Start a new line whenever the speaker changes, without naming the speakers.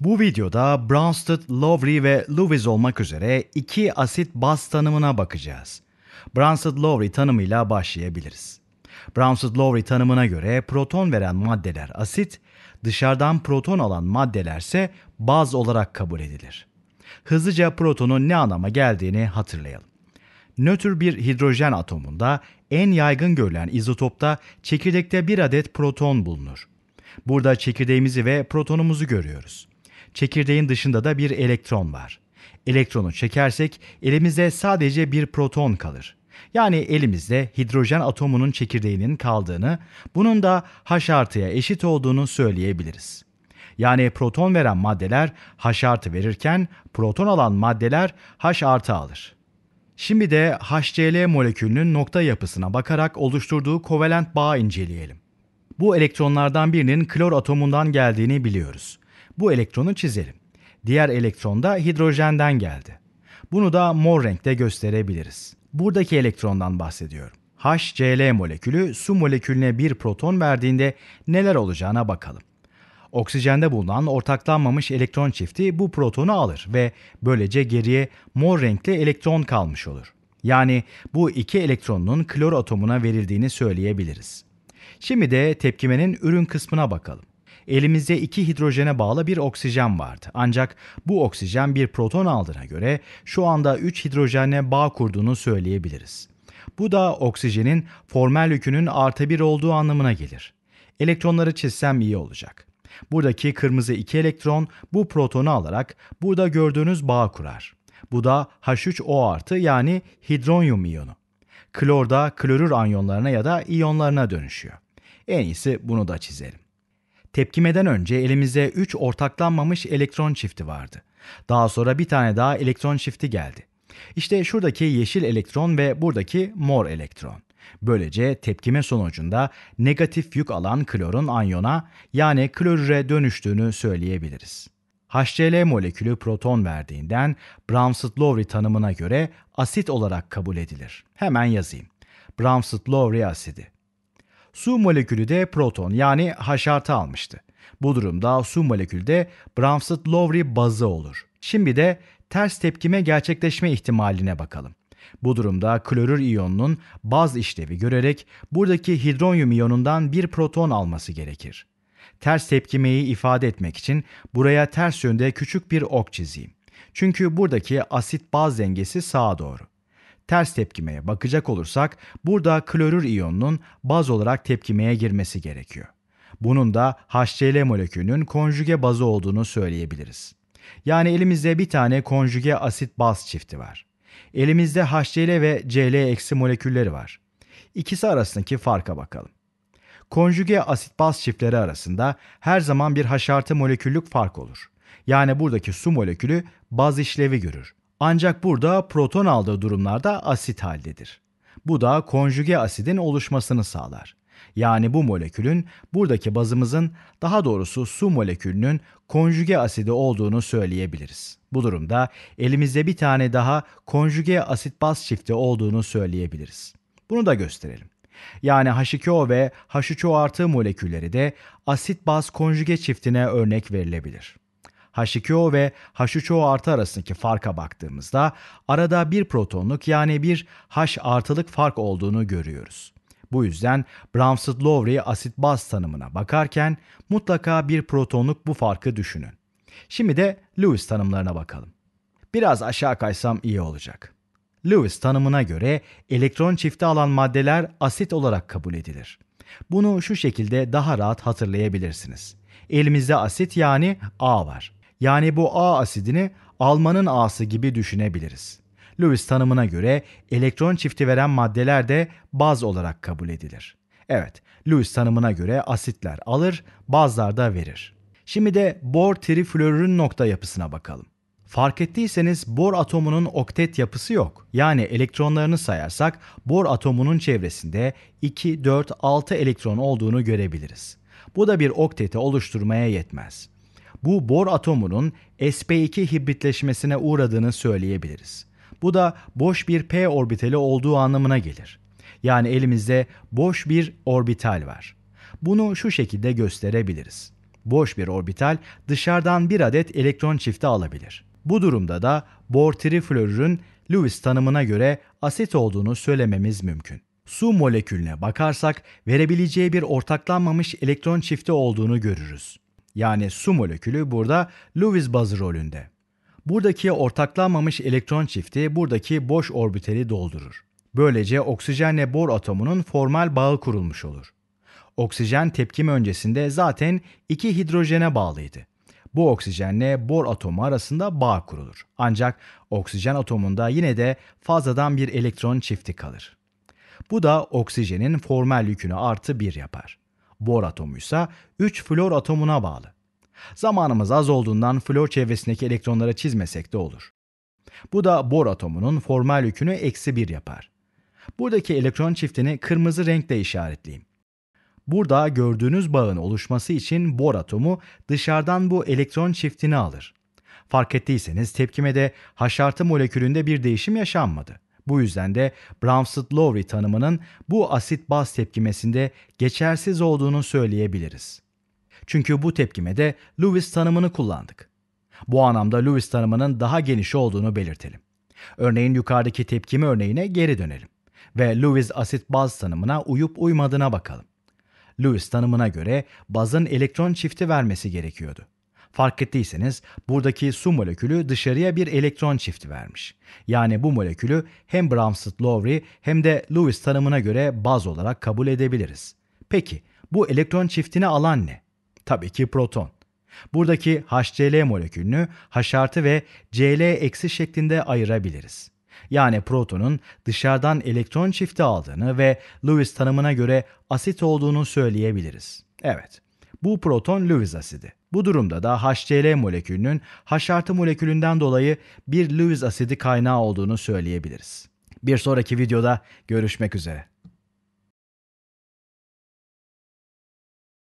Bu videoda Bronsted, Lowry ve Lewis olmak üzere iki asit baz tanımına bakacağız. Bronsted-Lowry tanımıyla başlayabiliriz. Bronsted-Lowry tanımına göre proton veren maddeler asit, dışarıdan proton alan maddelerse baz olarak kabul edilir. Hızlıca protonun ne anlama geldiğini hatırlayalım. Nötr bir hidrojen atomunda en yaygın görülen izotopta çekirdekte bir adet proton bulunur. Burada çekirdeğimizi ve protonumuzu görüyoruz çekirdeğin dışında da bir elektron var. Elektronu çekersek elimizde sadece bir proton kalır. Yani elimizde hidrojen atomunun çekirdeğinin kaldığını, bunun da H artıya eşit olduğunu söyleyebiliriz. Yani proton veren maddeler H artı verirken proton alan maddeler H artı alır. Şimdi de HCl molekülünün nokta yapısına bakarak oluşturduğu kovalent bağı inceleyelim. Bu elektronlardan birinin klor atomundan geldiğini biliyoruz. Bu elektronu çizelim. Diğer elektron da hidrojenden geldi. Bunu da mor renkte gösterebiliriz. Buradaki elektrondan bahsediyorum. HCl molekülü su molekülüne bir proton verdiğinde neler olacağına bakalım. Oksijende bulunan ortaklanmamış elektron çifti bu protonu alır ve böylece geriye mor renkli elektron kalmış olur. Yani bu iki elektronun klor atomuna verildiğini söyleyebiliriz. Şimdi de tepkimenin ürün kısmına bakalım elimizde iki hidrojene bağlı bir oksijen vardı. Ancak bu oksijen bir proton aldığına göre şu anda 3 hidrojene bağ kurduğunu söyleyebiliriz. Bu da oksijenin formel yükünün artı 1 olduğu anlamına gelir. Elektronları çizsem iyi olacak. Buradaki kırmızı 2 elektron bu protonu alarak burada gördüğünüz bağ kurar. Bu da H3O artı yani hidronyum iyonu. Klor da klorür anyonlarına ya da iyonlarına dönüşüyor. En iyisi bunu da çizelim. Tepkimeden önce elimize 3 ortaklanmamış elektron çifti vardı. Daha sonra bir tane daha elektron çifti geldi. İşte şuradaki yeşil elektron ve buradaki mor elektron. Böylece tepkime sonucunda negatif yük alan klorun anyona yani klorüre dönüştüğünü söyleyebiliriz. HCl molekülü proton verdiğinden Bramsett-Lowry tanımına göre asit olarak kabul edilir. Hemen yazayım. Bramsett-Lowry asidi. Su molekülü de proton yani H almıştı. Bu durumda su molekülü de Bramstead-Lowry bazı olur. Şimdi de ters tepkime gerçekleşme ihtimaline bakalım. Bu durumda klorür iyonunun baz işlevi görerek buradaki hidronyum iyonundan bir proton alması gerekir. Ters tepkimeyi ifade etmek için buraya ters yönde küçük bir ok çizeyim. Çünkü buradaki asit baz dengesi sağa doğru ters tepkimeye bakacak olursak burada klorür iyonunun baz olarak tepkimeye girmesi gerekiyor. Bunun da HCl molekülünün konjüge bazı olduğunu söyleyebiliriz. Yani elimizde bir tane konjüge asit baz çifti var. Elimizde HCl ve Cl molekülleri var. İkisi arasındaki farka bakalım. Konjüge asit baz çiftleri arasında her zaman bir haşartı moleküllük fark olur. Yani buradaki su molekülü baz işlevi görür ancak burada proton aldığı durumlarda asit haldedir. Bu da konjüge asidin oluşmasını sağlar. Yani bu molekülün buradaki bazımızın daha doğrusu su molekülünün konjüge asidi olduğunu söyleyebiliriz. Bu durumda elimizde bir tane daha konjüge asit baz çifti olduğunu söyleyebiliriz. Bunu da gösterelim. Yani H2O ve H3O artı molekülleri de asit baz konjüge çiftine örnek verilebilir. H2O ve H3O artı arasındaki farka baktığımızda arada bir protonluk yani bir H artılık fark olduğunu görüyoruz. Bu yüzden Bramsted-Lowry asit baz tanımına bakarken mutlaka bir protonluk bu farkı düşünün. Şimdi de Lewis tanımlarına bakalım. Biraz aşağı kaysam iyi olacak. Lewis tanımına göre elektron çifti alan maddeler asit olarak kabul edilir. Bunu şu şekilde daha rahat hatırlayabilirsiniz. Elimizde asit yani A var yani bu A asidini Alman'ın A'sı gibi düşünebiliriz. Lewis tanımına göre elektron çifti veren maddeler de baz olarak kabul edilir. Evet, Lewis tanımına göre asitler alır, bazlar da verir. Şimdi de bor triflorürün nokta yapısına bakalım. Fark ettiyseniz bor atomunun oktet yapısı yok. Yani elektronlarını sayarsak bor atomunun çevresinde 2, 4, 6 elektron olduğunu görebiliriz. Bu da bir okteti oluşturmaya yetmez bu bor atomunun sp2 hibritleşmesine uğradığını söyleyebiliriz. Bu da boş bir p orbiteli olduğu anlamına gelir. Yani elimizde boş bir orbital var. Bunu şu şekilde gösterebiliriz. Boş bir orbital dışarıdan bir adet elektron çifti alabilir. Bu durumda da bor triflorürün Lewis tanımına göre asit olduğunu söylememiz mümkün. Su molekülüne bakarsak verebileceği bir ortaklanmamış elektron çifti olduğunu görürüz yani su molekülü burada Lewis bazı rolünde. Buradaki ortaklanmamış elektron çifti buradaki boş orbitali doldurur. Böylece oksijenle bor atomunun formal bağı kurulmuş olur. Oksijen tepkim öncesinde zaten iki hidrojene bağlıydı. Bu oksijenle bor atomu arasında bağ kurulur. Ancak oksijen atomunda yine de fazladan bir elektron çifti kalır. Bu da oksijenin formal yükünü artı bir yapar. Bor atomu ise 3 flor atomuna bağlı. Zamanımız az olduğundan flor çevresindeki elektronlara çizmesek de olur. Bu da bor atomunun formal yükünü eksi 1 yapar. Buradaki elektron çiftini kırmızı renkle işaretleyeyim. Burada gördüğünüz bağın oluşması için bor atomu dışarıdan bu elektron çiftini alır. Fark ettiyseniz tepkimede haşartı molekülünde bir değişim yaşanmadı. Bu yüzden de Bramstead-Lowry tanımının bu asit-baz tepkimesinde geçersiz olduğunu söyleyebiliriz. Çünkü bu tepkimede Lewis tanımını kullandık. Bu anlamda Lewis tanımının daha geniş olduğunu belirtelim. Örneğin yukarıdaki tepkime örneğine geri dönelim ve Lewis asit baz tanımına uyup uymadığına bakalım. Lewis tanımına göre bazın elektron çifti vermesi gerekiyordu. Fark ettiyseniz buradaki su molekülü dışarıya bir elektron çifti vermiş. Yani bu molekülü hem Bramstead-Lowry hem de Lewis tanımına göre baz olarak kabul edebiliriz. Peki bu elektron çiftini alan ne? Tabii ki proton. Buradaki HCl molekülünü H artı ve Cl eksi şeklinde ayırabiliriz. Yani protonun dışarıdan elektron çifti aldığını ve Lewis tanımına göre asit olduğunu söyleyebiliriz. Evet, bu proton Lewis asidi. Bu durumda da HCl molekülünün H artı molekülünden dolayı bir Lewis asidi kaynağı olduğunu söyleyebiliriz. Bir sonraki videoda görüşmek üzere.